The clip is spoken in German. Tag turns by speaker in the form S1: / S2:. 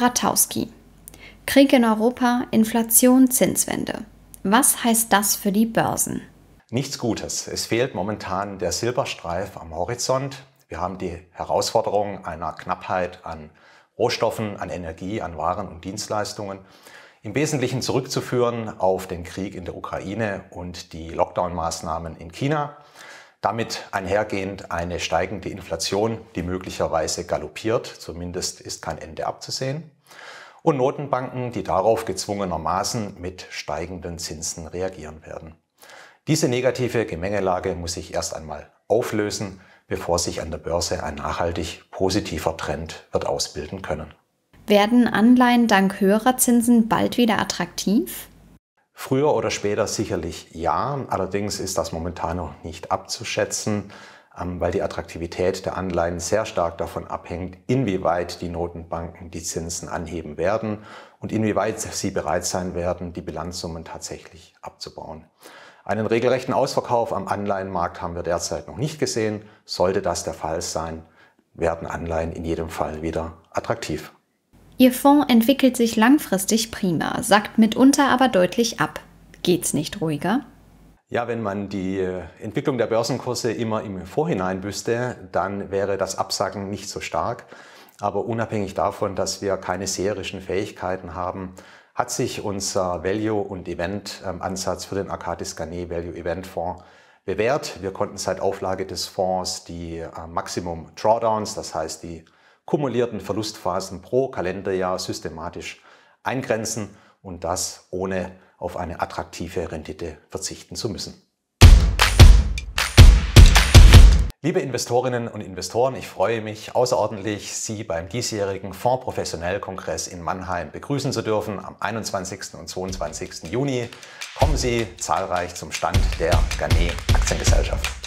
S1: Ratowski. Krieg in Europa, Inflation, Zinswende. Was heißt das für die Börsen?
S2: Nichts Gutes. Es fehlt momentan der Silberstreif am Horizont. Wir haben die Herausforderung einer Knappheit an Rohstoffen, an Energie, an Waren und Dienstleistungen im Wesentlichen zurückzuführen auf den Krieg in der Ukraine und die Lockdown-Maßnahmen in China. Damit einhergehend eine steigende Inflation, die möglicherweise galoppiert, zumindest ist kein Ende abzusehen. Und Notenbanken, die darauf gezwungenermaßen mit steigenden Zinsen reagieren werden. Diese negative Gemengelage muss sich erst einmal auflösen, bevor sich an der Börse ein nachhaltig positiver Trend wird ausbilden können.
S1: Werden Anleihen dank höherer Zinsen bald wieder attraktiv?
S2: Früher oder später sicherlich ja, allerdings ist das momentan noch nicht abzuschätzen, ähm, weil die Attraktivität der Anleihen sehr stark davon abhängt, inwieweit die Notenbanken die Zinsen anheben werden und inwieweit sie bereit sein werden, die Bilanzsummen tatsächlich abzubauen. Einen regelrechten Ausverkauf am Anleihenmarkt haben wir derzeit noch nicht gesehen. Sollte das der Fall sein, werden Anleihen in jedem Fall wieder attraktiv.
S1: Ihr Fonds entwickelt sich langfristig prima, sagt mitunter aber deutlich ab. Geht's nicht ruhiger?
S2: Ja, wenn man die äh, Entwicklung der Börsenkurse immer im Vorhinein wüsste, dann wäre das Absacken nicht so stark. Aber unabhängig davon, dass wir keine seherischen Fähigkeiten haben, hat sich unser Value- und Event-Ansatz für den Arcadis Garnet Value Event Fonds bewährt. Wir konnten seit Auflage des Fonds die äh, Maximum Drawdowns, das heißt die kumulierten Verlustphasen pro Kalenderjahr systematisch eingrenzen und das ohne auf eine attraktive Rendite verzichten zu müssen. Liebe Investorinnen und Investoren, ich freue mich außerordentlich, Sie beim diesjährigen Fonds Professionell Kongress in Mannheim begrüßen zu dürfen am 21. und 22. Juni. Kommen Sie zahlreich zum Stand der Garnet Aktiengesellschaft.